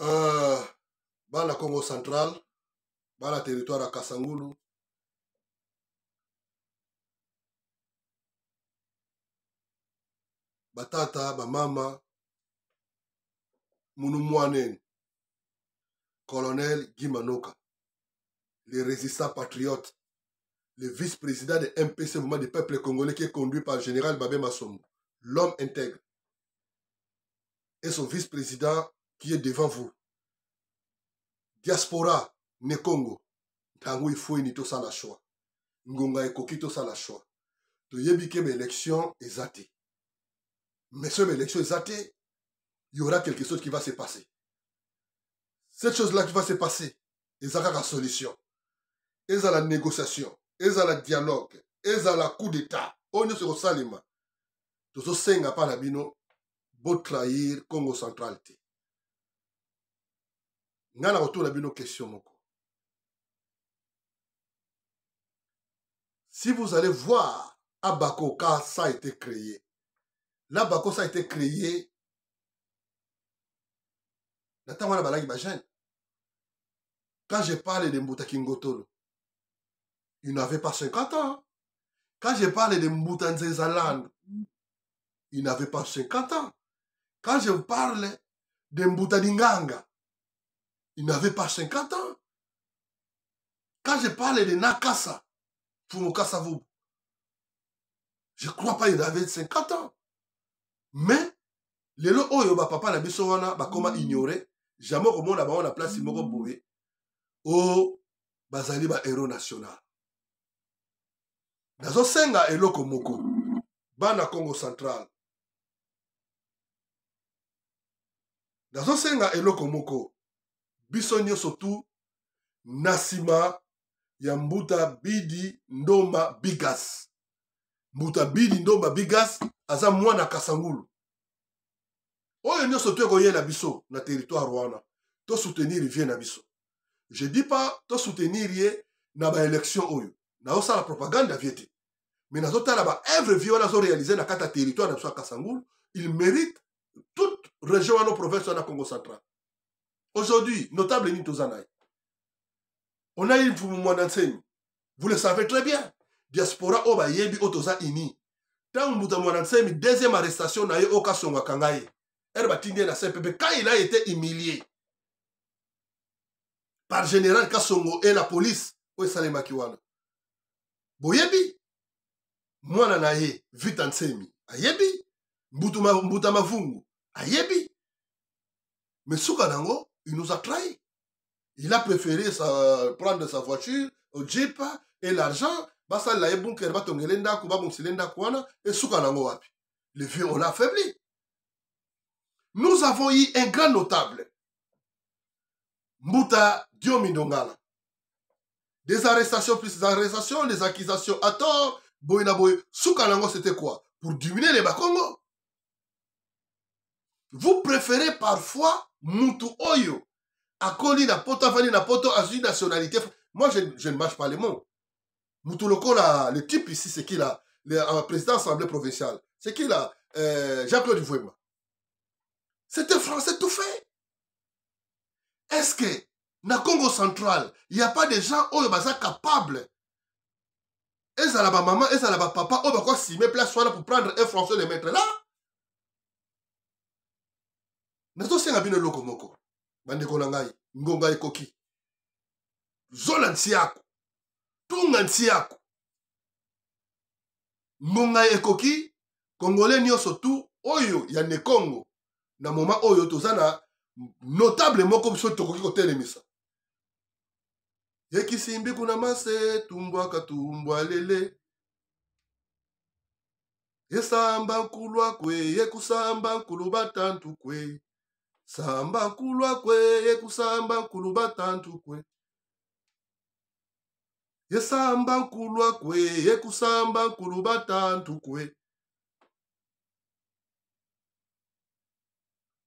euh, la congo central le territoire à kasangulu batata bamama Munumwanen, colonel Guimanoka, les résistants patriotes, le vice-président des MPC, Mouvement du Peuple Congolais, qui est conduit par le général Babé Massombo, l'homme intègre, et son vice-président qui est devant vous, diaspora ne congo il faut il faut sala shwi ngonga ekoki choix il faut que l'élection soit te mais l'élection est eza il y aura quelque chose qui va se passer cette chose là qui va se passer eza la solution la négociation ezala dialogue ezala coup d'état On ne oyo nyonso ekosalema tozosenga pa na bino la congo centralité bino question si vous allez voir Abako ça a été créé l'Abako ça a été créé quand je parle de mbuta kingotolo il n'avait pas 50 ans quand je parle de mbuta nzezaland il n'avait pas 50 ans quand je parle de mbuta dinganga il n'avait pas 50 ans. Quand je parle de Nakasa, pour mon casavou, je ne crois pas qu'il avait 50 ans. Mais, les lois oyo, papa, la biso, bah, comment mm. ignorer? Jamais, comment on a, place, il m'a au mm. Oh, bah, zali, bah, héros national. eloko moko bana congo central nazosenga eloko moko bisonyo surtout nasima bidi ndoma bigas mbuta bidi ndoma bigas aza mwana kasangulu oyo nyonso tu biso na territoire To soutenir vie na biso je dis pas soutenir ye na élection oyo naosala propagande ya vie te mais nazotala œuvre vie wana réaliser na kata territoire na biso kasangulu il mérite toute région wana province wana congo central Aujourd'hui, notable Nitozanaï, on a une mouvement d'enseigne. Vous le savez très bien. Diaspora Oba Yebi Otoza Ini. Tant que deuxième arrestation na Oka Songa Kangaye. Erbatine na CPP, quand il a été humilié par général Kasongo et la police, Oesalemaki Kiwana. Boyebi, mwana na ye vita nsemi ayebi mbutama mbuta mavungu ayebi me nango il nous a trahis. Il a préféré sa, prendre sa voiture, le jeep et l'argent. le vieux on faibli. nous avons eu un grand notable mbuta Diomindongala. des arrestations plus des arrestations des accusations à tort boye c'était quoi pour diminuer les bakongo vous préférez parfois Moutou oyo Koli, na poto à na poto une nationalité moi je, ne marche pas les mots mutu Loko, le type ici c'est qui là le président président l'Assemblée provinciale c'est qui là euh, Jean-Claude Vouema c'est français tout fait est-ce que na Congo central il n'y a pas des gens oyo baza capables papa. bamama ezala quoi oyo places place là pour prendre un français le mettre là nazosenga bino eloko moko bandeko na ngai ngonga ekoki zola nsi yako tunga nsi yako ngonga ekoki kongole nyonso tu oyo ya nekongo na moma oyo toza na notable moko biso tokoki kotelemisa yekisimbi kuna mase tumbwaka tumbwa lele esamba nkulu akwe yekusamba nkulu batantu kwe samba kulwakwe yekusamba nkulu batantu kwe yesamba nkulwakwe yekusamba nkulu batantu kwe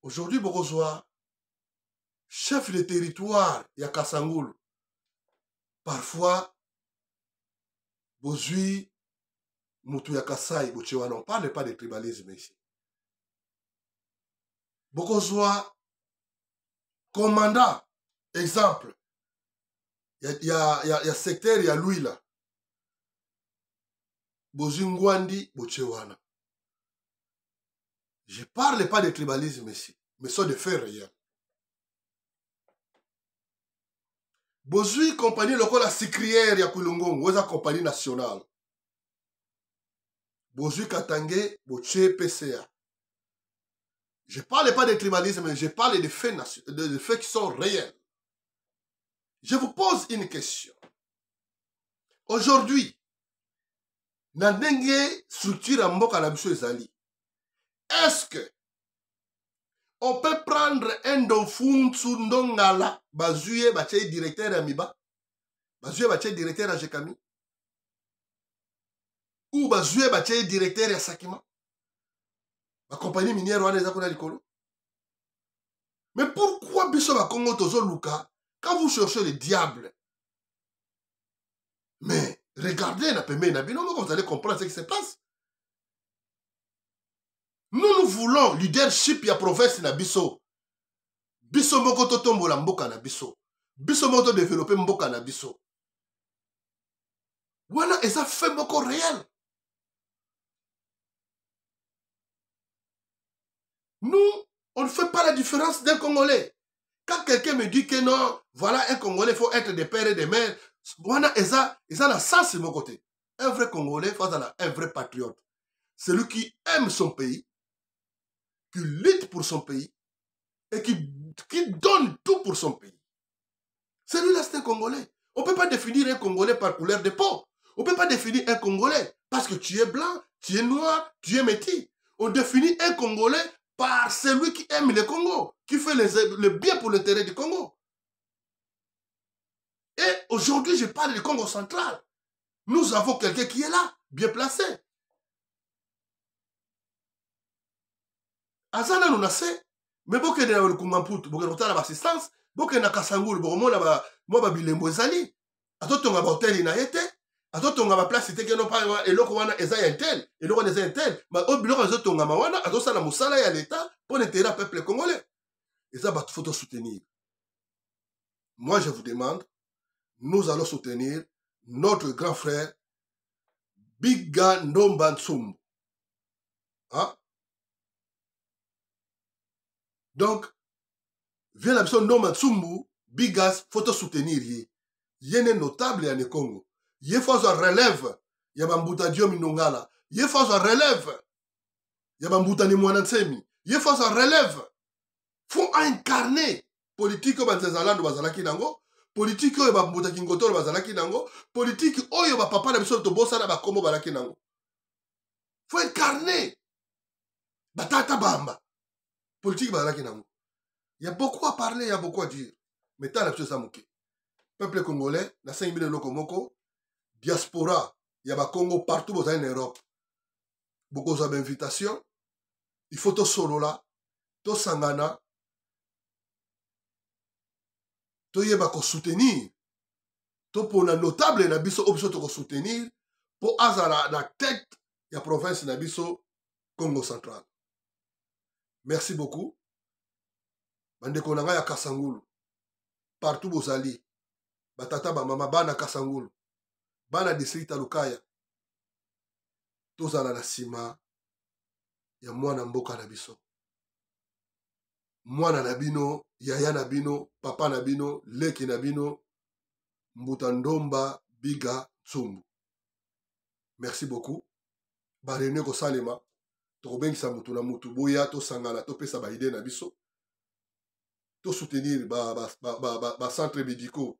aujourd'hui bokozwa chef de territoire ya parfois bozwi Moutou ya kasai on ne parle pas de tribalisme ici bokozwa commandant. exemple il y a, il y a secteur il y là. bozwi ngwandi botye wana je parle pas de tribalisme ici mais ça de faire rien Bozui, compagnie lokola sicrière ya kulungongo eza compagnie nationale Bozui, katange botye pca je ne parle pas de tribalisme, mais je parle de faits, de faits qui sont réels. Je vous pose une question. Aujourd'hui, dans la structure en mboka est-ce que on peut prendre un ndongala bazwi ye batie directeur à miba bazwi directeur à jekami ou basé ye directeur à sakima la compagnie minière eza a mais pourquoi Congo quand vous cherchez le diable mais regardez vous allez comprendre ce qui se passe nous nous voulons leadership la province Nabiso. biso biso mboka na biso biso développer mboka na biso Voilà, ça réel Nous, on ne fait pas la différence d'un Congolais. Quand quelqu'un me dit que non, voilà un Congolais, il faut être des pères et des mères, ils ont la sens de mon côté. Un vrai Congolais face un vrai patriote. Celui qui aime son pays, qui lutte pour son pays et qui, qui donne tout pour son pays. Celui-là, c'est un Congolais. On ne peut pas définir un Congolais par couleur de peau. On ne peut pas définir un Congolais parce que tu es blanc, tu es noir, tu es métis. On définit un Congolais c'est celui qui aime le Congo, qui fait le bien pour l'intérêt du Congo. Et aujourd'hui, je parle du Congo central. Nous avons quelqu'un qui est là, bien placé. azana nuna se me bokende na lokunga mputu bokende kotala baassistance bokende na kasangulu bokomona à babilembo ezali azotonga bahoteli na azotonga baplace etekeno mpa eloko wana eza ya intel eloko wana eza ya intel oyo biloko ezotongama wana azosala mosala ya leta mpo na intere ya peuple congolais Et ça, bato foto soutenir moi je vous demande nous allons soutenir notre grand frère biga ndomba nsumbu hein? Ah? donc vient la personne ndomba nsumbu bigas foto soutenir ye ye nde notable ya Congo ye fazo relève ya bambuta dio minongala ye fazo relève ya bambuta ni mwana Il faut fazo relève Faut incarner politique oyo ou bazalaki nango politike oyo bambutaki ngotolo bazalaki nango Politique oyo papa na biso tobosana bakombo balaki nango fo incarne batata bamba Politique bazalaki nango a beaucoup à parler y il a beaucoup à dire mais la chose à peuple congolais nasengi 5000 eloko moko diaspora ya bakongo partout bozali na europe bokozwa invitation. il faut tosolola bah, soutenir, toyeba pour la notable na biso oyo ko soutenir, pour azala la tête la province na biso congo central merci beaucoup bandeko na ya kasangulu partout bozali batata bamama bana kasangulu bana distrikte alukaya tozala na nsima ya mwana mboka na biso mwana na bino yaya na bino papa na bino leki na bino mbuta ndomba biga nzumbu merci beaucoup bareuni ekosalema tokobengisa mutu na mutu boya tosangana topesa baide na biso tosoutenir bacentre ba, ba, ba, ba, ba médicaux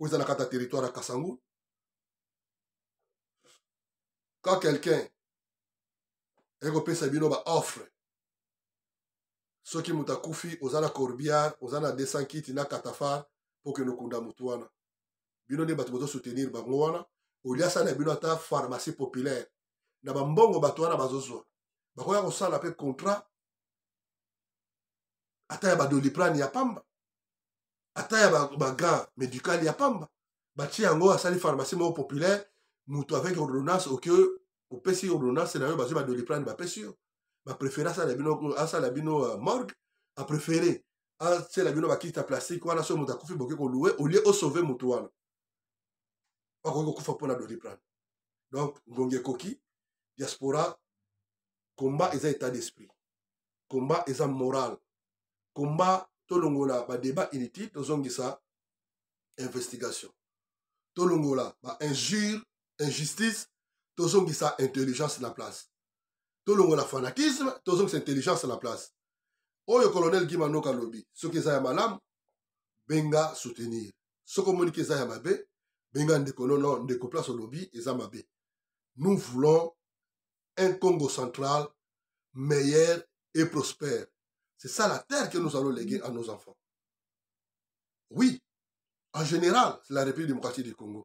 oyo eza na kati ya territoire ya kasangu quand quelqu'un ekopesa bino baoffre soki moto akufi oza na corbiard oza na 200 kiti na katafar mpo okende okunda motu wana bino nde bato bozosoutenir bango wana oliasa na bino ata pharmacie populaire na bambongo bato wana bazozwa bakoya kosala mpe contrat ata ya badoliprane ya pamba ata ya bagan ba médical ya pamba batie yango asali pharmacie moko populaire moto avec ordonnance au au pessier ordonnance c'est bah, ma yo ma badoliprane ma yo ça la bino asala ah, bino euh, morgue ah, c'est la bino à plastique wana au lieu au sauver kolue olie osauve moto wana la de mpona prendre donc ngonge ekoki diaspora combat et état d'esprit komba un moral combat tolongola bah, débat inutile ça investigation tolongola bah, injure injustice ça intelligence la place Tout le monde a fanatisme tout le monde l'intelligence intelligence la place le colonel gimanoka qui soki à m'a lâme, benga soutenir Ce soki omoniki eza m'a mabe benga ndeko découpler ndeko place olobi ma nous voulons un congo central meilleur et prospère c'est ça la terre que nous allons léguer à nos enfants oui en général c'est la république démocratique du congo